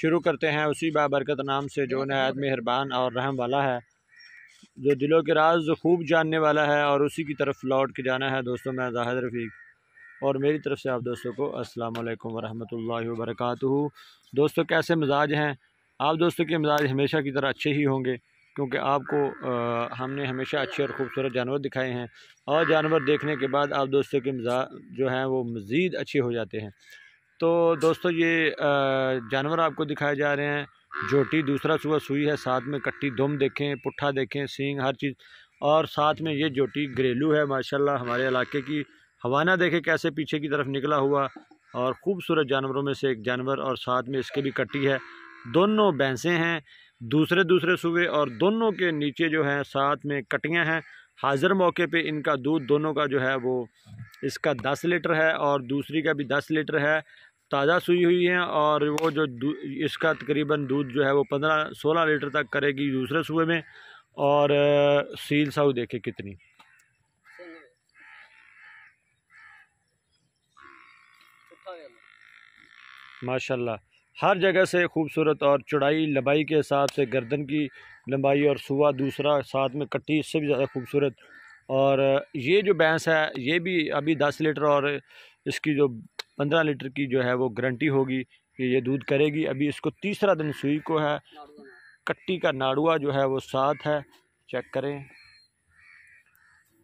शुरू करते हैं उसी बाबरकत नाम से जो नहायत मेहरबान और रहम वाला है जो दिलों के राज खूब जानने वाला है और उसी की तरफ लौट के जाना है दोस्तों मैं जाहिद रफ़ीक और मेरी तरफ से आप दोस्तों को अस्सलाम वालेकुम वरहमतुल्लाहि दोस्तों कैसे मिजाज हैं आप दोस्तों के मिजाज हमेशा की तरह अच्छे ही होंगे क्योंकि आपको आ, हमने हमेशा अच्छे और ख़ूबसूरत जानवर दिखाए हैं और जानवर देखने के बाद आप दोस्तों के मिजाज जो हैं वो मज़ीद अच्छे हो जाते हैं तो दोस्तों ये जानवर आपको दिखाए जा रहे हैं जोटी दूसरा सुबह सुई है साथ में कट्टी दुम देखें पुट्ठा देखें सींग हर चीज़ और साथ में ये जोटी घरेलू है माशाल्लाह हमारे इलाके की हवाना देखें कैसे पीछे की तरफ निकला हुआ और ख़ूबसूरत जानवरों में से एक जानवर और साथ में इसके भी कट्टी है दोनों भैंसें हैं दूसरे दूसरे सूबे और दोनों के नीचे जो हैं साथ में कटियाँ हैं हाज़िर मौके पे इनका दूध दोनों का जो है वो इसका दस लीटर है और दूसरी का भी दस लीटर है ताज़ा सुई हुई हैं और वो जो इसका तकरीबन दूध जो है वो पंद्रह सोलह लीटर तक करेगी दूसरे सुबह में और सील साहु देखे कितनी माशाल्लाह हर जगह से खूबसूरत और चौड़ाई लंबाई के हिसाब से गर्दन की लंबाई और सुबह दूसरा साथ में कट्टी इससे भी ज़्यादा खूबसूरत और ये जो भैंस है ये भी अभी दस लीटर और इसकी जो पंद्रह लीटर की जो है वो गारंटी होगी कि ये दूध करेगी अभी इसको तीसरा दिन सुई को है कट्टी का नाड़ुआ जो है वो साथ है चेक करें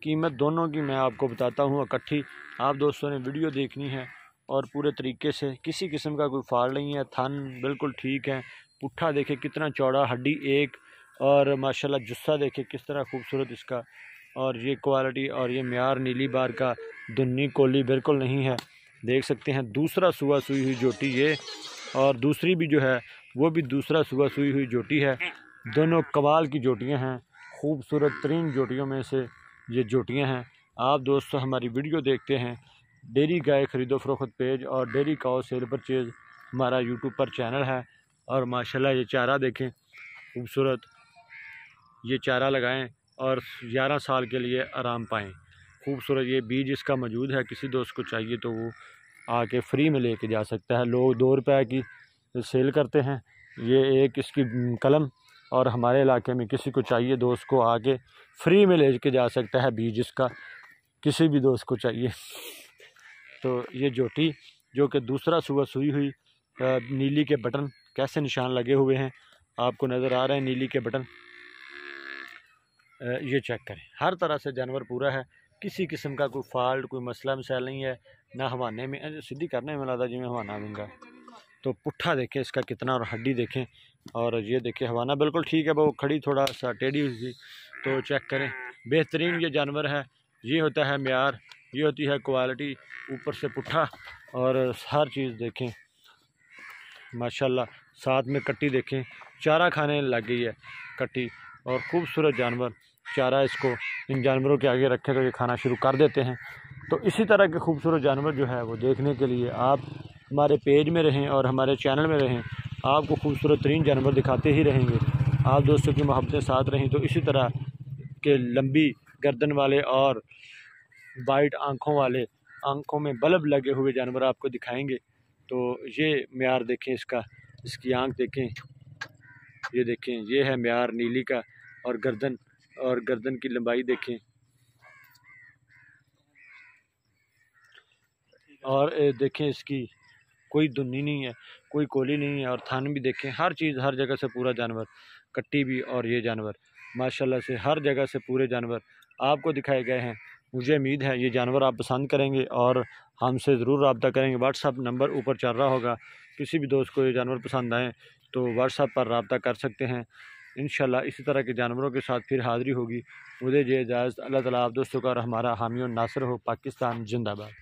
कीमत दोनों की मैं आपको बताता हूँ इकट्ठी आप दोस्तों ने वीडियो देखनी है और पूरे तरीके से किसी किस्म का कोई फाड़ नहीं है थन बिल्कुल ठीक है पुट्ठा देखे कितना चौड़ा हड्डी एक और माशाल्लाह जुस्सा देखे किस तरह खूबसूरत इसका और ये क्वालिटी और ये मैार नीली बार का दुन्नी कोली बिल्कुल नहीं है देख सकते हैं दूसरा सुबह सुई हुई जोटी ये और दूसरी भी जो है वो भी दूसरा सुबह सुई हुई जोटी है दोनों कबाल की जोटियाँ हैं खूबसूरत तरीन जोटियों में से ये जोटियाँ हैं आप दोस्तों हमारी वीडियो देखते हैं डेरी गाय ख़रीदो फरोख्त पेज और डेयरी काओ सेल परचेज़ हमारा यूट्यूब पर चैनल है और माशाल्लाह ये चारा देखें खूबसूरत ये चारा लगाएं और ग्यारह साल के लिए आराम पाएँ खूबसूरत ये बीज इसका मौजूद है किसी दोस्त को चाहिए तो वो आके फ्री में लेके जा सकता है लोग दो रुपए की सेल करते हैं ये एक इसकी कलम और हमारे इलाके में किसी को चाहिए दोस्त को आके फ्री में ले के जा सकता है बीज इसका किसी भी दोस्त को चाहिए तो ये जोटी जो कि दूसरा सुबह सुई हुई नीली के बटन कैसे निशान लगे हुए हैं आपको नज़र आ रहे हैं नीली के बटन ये चेक करें हर तरह से जानवर पूरा है किसी किस्म का कोई फॉल्ट कोई मसला मसाला नहीं है ना हवाने में सीधी करने में लादा जिम्मे हवाना दूंगा तो पुट्ठा देखें इसका कितना और हड्डी देखें और ये देखें हवाना बिल्कुल ठीक है वो खड़ी थोड़ा सा टेढ़ी हुई थी तो चेक करें बेहतरीन ये जानवर है ये होता है मैार ये होती है क्वालिटी ऊपर से पुट्ठा और हर चीज़ देखें माशाल्लाह साथ में कट्टी देखें चारा खाने लग गई है कट्टी और खूबसूरत जानवर चारा इसको इन जानवरों के आगे रखें तो ये खाना शुरू कर देते हैं तो इसी तरह के खूबसूरत जानवर जो है वो देखने के लिए आप हमारे पेज में रहें और हमारे चैनल में रहें आपको खूबसूरत तरीन जानवर दिखाते ही रहेंगे आप दोस्तों की मोहब्बतें साथ रहें तो इसी तरह के लंबी गर्दन वाले और वाइट आँखों वाले आँखों में बल्ब लगे हुए जानवर आपको दिखाएंगे तो ये मैार देखें इसका इसकी आँख देखें ये देखें ये है मैार नीली का और गर्दन और गर्दन की लंबाई देखें और देखें इसकी कोई दुनी नहीं है कोई कोली नहीं है और थान भी देखें हर चीज़ हर जगह से पूरा जानवर कट्टी भी और ये जानवर माशाल्लाह से हर जगह से पूरे जानवर आपको दिखाए गए हैं मुझे उम्मीद है ये जानवर आप पसंद करेंगे और हमसे ज़रूर रबता करेंगे व्हाट्सअप नंबर ऊपर चल रहा होगा किसी भी दोस्त को ये जानवर पसंद आएँ तो व्हाट्सअप पर रबता कर सकते हैं इन इसी तरह के जानवरों के साथ फिर हाज़िरी होगी मुझे ये इजाज़त अल्लाह ताली आप दोस्तों का हमारा हामी और नासर हो पाकिस्तान जिंदाबाद